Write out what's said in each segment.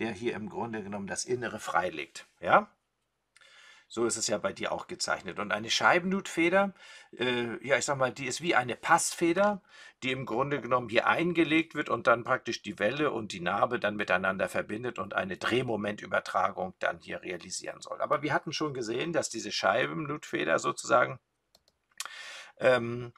der hier im Grunde genommen das Innere freilegt. Ja? So ist es ja bei dir auch gezeichnet. Und eine Scheibennutfeder, äh, ja, ich sag mal, die ist wie eine Passfeder, die im Grunde genommen hier eingelegt wird und dann praktisch die Welle und die Narbe dann miteinander verbindet und eine Drehmomentübertragung dann hier realisieren soll. Aber wir hatten schon gesehen, dass diese Scheibennutfeder sozusagen, ähm,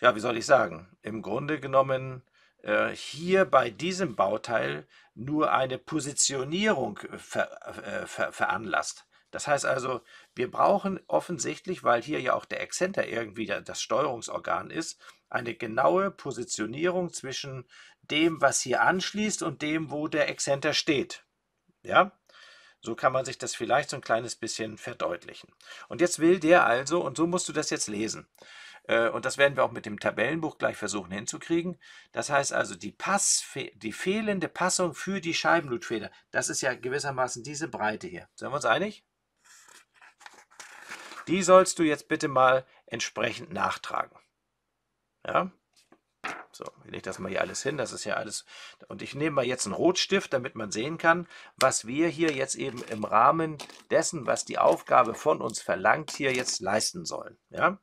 ja, wie soll ich sagen, im Grunde genommen äh, hier bei diesem Bauteil nur eine Positionierung äh, ver, äh, ver, veranlasst. Das heißt also, wir brauchen offensichtlich, weil hier ja auch der Exzenter irgendwie das Steuerungsorgan ist, eine genaue Positionierung zwischen dem, was hier anschließt und dem, wo der Exzenter steht. Ja, so kann man sich das vielleicht so ein kleines bisschen verdeutlichen. Und jetzt will der also, und so musst du das jetzt lesen, äh, und das werden wir auch mit dem Tabellenbuch gleich versuchen hinzukriegen. Das heißt also, die, Pass, die fehlende Passung für die Scheibenblutfeder, das ist ja gewissermaßen diese Breite hier. Sind wir uns einig? Die sollst du jetzt bitte mal entsprechend nachtragen. Ja? So, ich lege das mal hier alles hin, das ist ja alles. Und ich nehme mal jetzt einen Rotstift, damit man sehen kann, was wir hier jetzt eben im Rahmen dessen, was die Aufgabe von uns verlangt, hier jetzt leisten sollen. Ja?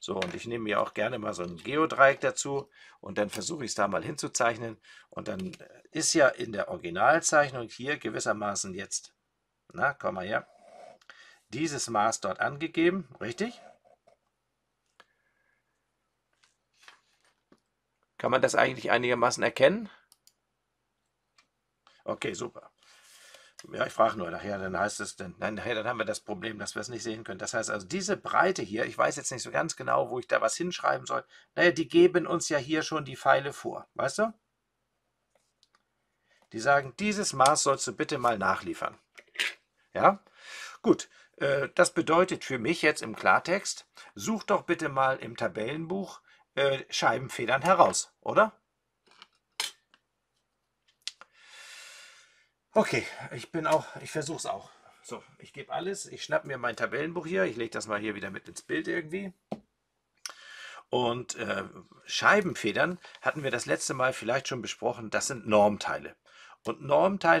So, und ich nehme mir auch gerne mal so ein Geodreieck dazu und dann versuche ich es da mal hinzuzeichnen. Und dann äh, ist ja in der Originalzeichnung hier gewissermaßen jetzt, na, komm mal her, dieses Maß dort angegeben, richtig? Kann man das eigentlich einigermaßen erkennen? Okay, super. Ja, ich frage nur nachher, dann heißt es, dann, nein, dann haben wir das Problem, dass wir es nicht sehen können. Das heißt also, diese Breite hier, ich weiß jetzt nicht so ganz genau, wo ich da was hinschreiben soll, naja, die geben uns ja hier schon die Pfeile vor, weißt du? Die sagen, dieses Maß sollst du bitte mal nachliefern. Ja, gut, äh, das bedeutet für mich jetzt im Klartext, such doch bitte mal im Tabellenbuch äh, Scheibenfedern heraus, oder? Okay, ich bin auch, ich versuche es auch. So, ich gebe alles. Ich schnappe mir mein Tabellenbuch hier. Ich lege das mal hier wieder mit ins Bild irgendwie. Und äh, Scheibenfedern hatten wir das letzte Mal vielleicht schon besprochen. Das sind Normteile. Und Normteile